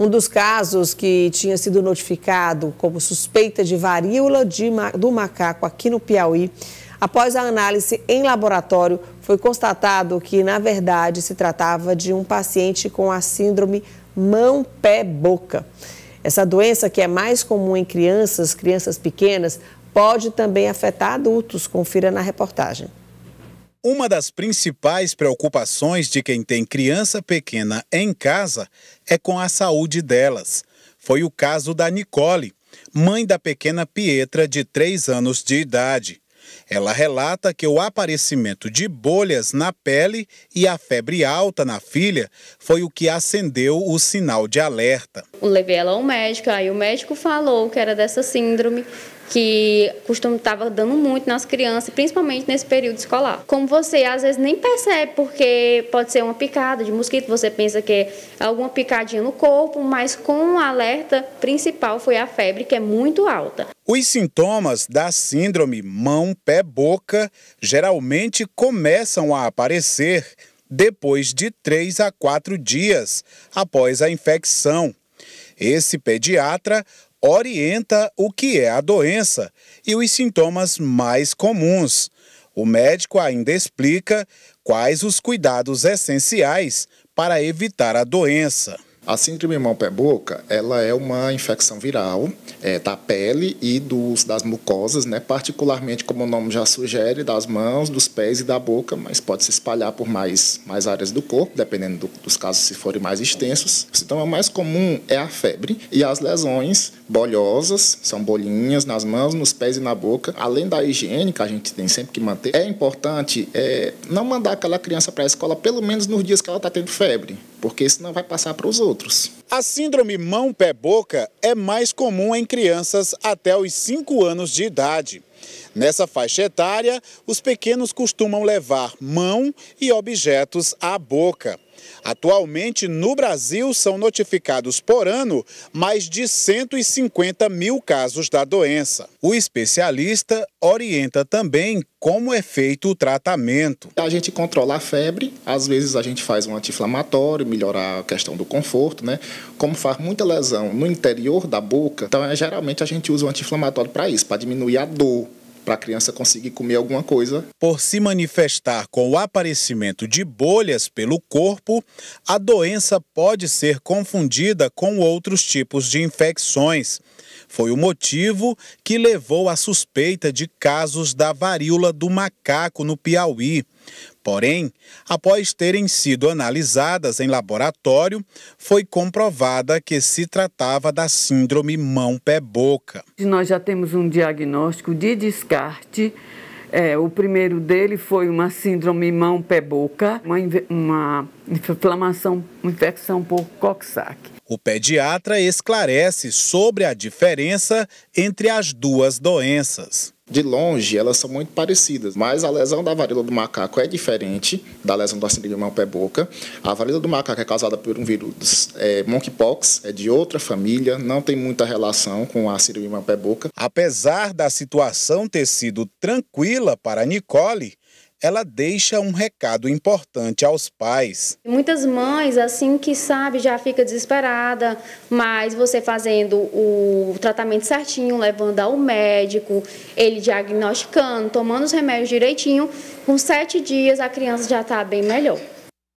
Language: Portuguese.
Um dos casos que tinha sido notificado como suspeita de varíola de do macaco aqui no Piauí, após a análise em laboratório, foi constatado que, na verdade, se tratava de um paciente com a síndrome mão-pé-boca. Essa doença, que é mais comum em crianças, crianças pequenas, pode também afetar adultos. Confira na reportagem. Uma das principais preocupações de quem tem criança pequena em casa é com a saúde delas. Foi o caso da Nicole, mãe da pequena Pietra, de 3 anos de idade. Ela relata que o aparecimento de bolhas na pele e a febre alta na filha foi o que acendeu o sinal de alerta. Eu levei ela ao médico, aí o médico falou que era dessa síndrome que costumo estava dando muito nas crianças, principalmente nesse período escolar. Como você às vezes nem percebe, porque pode ser uma picada de mosquito, você pensa que é alguma picadinha no corpo, mas com o alerta principal foi a febre, que é muito alta. Os sintomas da síndrome mão, pé, boca geralmente começam a aparecer depois de três a quatro dias após a infecção. Esse pediatra orienta o que é a doença e os sintomas mais comuns. O médico ainda explica quais os cuidados essenciais para evitar a doença. A síndrome mão-pé-boca, ela é uma infecção viral é, da pele e dos, das mucosas, né? particularmente, como o nome já sugere, das mãos, dos pés e da boca, mas pode se espalhar por mais, mais áreas do corpo, dependendo do, dos casos se forem mais extensos. O então, sintoma mais comum é a febre e as lesões bolhosas, são bolinhas nas mãos, nos pés e na boca. Além da higiene, que a gente tem sempre que manter, é importante é, não mandar aquela criança para a escola, pelo menos nos dias que ela está tendo febre porque senão vai passar para os outros. A síndrome mão-pé-boca é mais comum em crianças até os 5 anos de idade. Nessa faixa etária, os pequenos costumam levar mão e objetos à boca. Atualmente, no Brasil, são notificados por ano mais de 150 mil casos da doença. O especialista orienta também como é feito o tratamento. A gente controla a febre, às vezes a gente faz um anti-inflamatório, melhorar a questão do conforto, né? Como faz muita lesão no interior da boca, então é, geralmente a gente usa o um anti-inflamatório para isso, para diminuir a dor para a criança conseguir comer alguma coisa. Por se manifestar com o aparecimento de bolhas pelo corpo, a doença pode ser confundida com outros tipos de infecções. Foi o motivo que levou à suspeita de casos da varíola do macaco no Piauí. Porém, após terem sido analisadas em laboratório, foi comprovada que se tratava da síndrome mão-pé-boca. Nós já temos um diagnóstico de descarte. É, o primeiro dele foi uma síndrome mão-pé-boca, uma, uma inflamação, uma infecção por coxac. O pediatra esclarece sobre a diferença entre as duas doenças de longe, elas são muito parecidas, mas a lesão da varíola do macaco é diferente da lesão do síndrome pé boca A varíola do macaco é causada por um vírus é, monkeypox, é de outra família, não tem muita relação com a síndrome pé boca Apesar da situação ter sido tranquila para Nicole, ela deixa um recado importante aos pais. Muitas mães, assim que sabe, já fica desesperada, mas você fazendo o tratamento certinho, levando ao médico, ele diagnosticando, tomando os remédios direitinho, com sete dias a criança já está bem melhor.